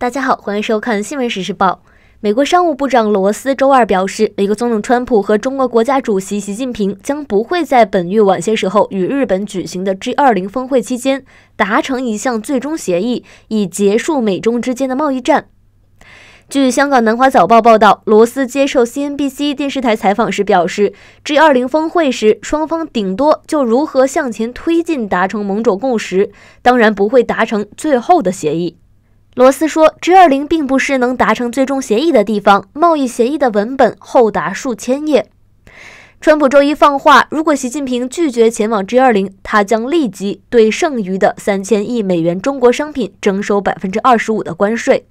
大家好，欢迎收看《新闻时事报》。美国商务部长罗斯周二表示，美国总统川普和中国国家主席习近平将不会在本月晚些时候与日本举行的 G20 峰会期间达成一项最终协议，以结束美中之间的贸易战。据香港南华早报报道，罗斯接受 CNBC 电视台采访时表示，G20 峰会时双方顶多就如何向前推进达成某种共识，当然不会达成最后的协议。罗斯说，G20 并不是能达成最终协议的地方。贸易协议的文本厚达数千页。川普周一放话，如果习近平拒绝前往 G20，他将立即对剩余的三千亿美元中国商品征收百分之二十五的关税。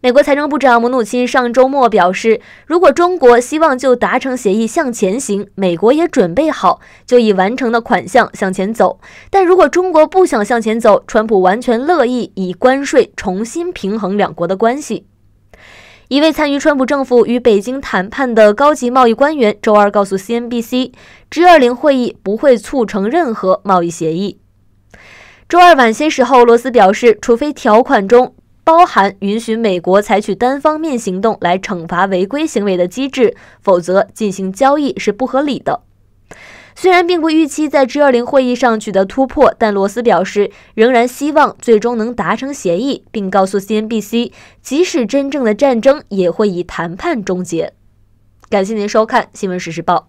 美国财政部长姆努钦上周末表示，如果中国希望就达成协议向前行，美国也准备好就已完成的款项向前走。但如果中国不想向前走，川普完全乐意以关税重新平衡两国的关系。一位参与川普政府与北京谈判的高级贸易官员周二告诉 CNBC，G20 会议不会促成任何贸易协议。周二晚些时候，罗斯表示，除非条款中。包含允许美国采取单方面行动来惩罚违规行为的机制，否则进行交易是不合理的。虽然并不预期在 G20 会议上取得突破，但罗斯表示仍然希望最终能达成协议，并告诉 CNBC，即使真正的战争也会以谈判终结。感谢您收看新闻实时报。